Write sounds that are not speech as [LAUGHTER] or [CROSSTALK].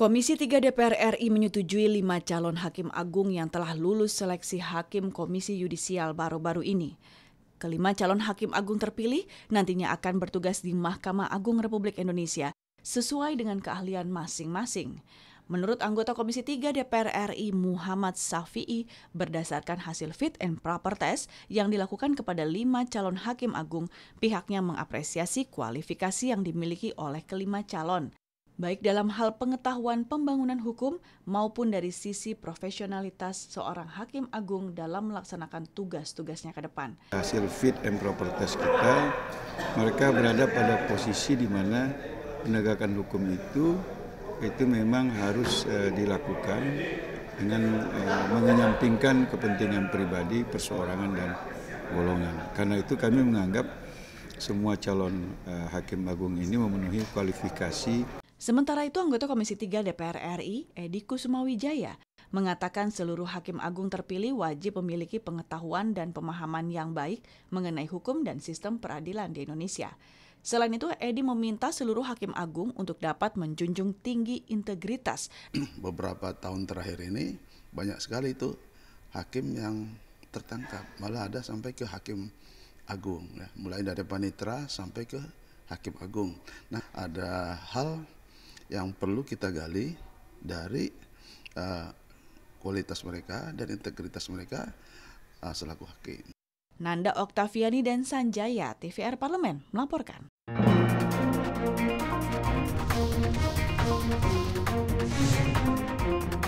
Komisi 3 DPR RI menyetujui lima calon hakim agung yang telah lulus seleksi hakim Komisi Yudisial baru-baru ini. Kelima calon hakim agung terpilih nantinya akan bertugas di Mahkamah Agung Republik Indonesia sesuai dengan keahlian masing-masing. Menurut anggota Komisi 3 DPR RI Muhammad Safi'i, berdasarkan hasil fit and proper test yang dilakukan kepada lima calon hakim agung, pihaknya mengapresiasi kualifikasi yang dimiliki oleh kelima calon baik dalam hal pengetahuan pembangunan hukum maupun dari sisi profesionalitas seorang hakim agung dalam melaksanakan tugas-tugasnya ke depan. Hasil fit and proper test kita, mereka berada pada posisi di mana penegakan hukum itu itu memang harus e, dilakukan dengan e, mengenyampingkan kepentingan pribadi, perseorangan dan golongan. Karena itu kami menganggap semua calon e, hakim agung ini memenuhi kualifikasi Sementara itu, anggota Komisi 3 DPR RI, Edi Kusumawijaya, mengatakan seluruh hakim agung terpilih wajib memiliki pengetahuan dan pemahaman yang baik mengenai hukum dan sistem peradilan di Indonesia. Selain itu, Edi meminta seluruh hakim agung untuk dapat menjunjung tinggi integritas. [CLEARS THROAT] Beberapa tahun terakhir ini banyak sekali itu hakim yang tertangkap, malah ada sampai ke hakim agung, ya. mulai dari panitra sampai ke hakim agung. Nah, ada hal yang perlu kita gali dari uh, kualitas mereka dan integritas mereka uh, selaku hakim. Nanda Oktaviani dan Sanjaya, TVR Parlemen, melaporkan. Thank you.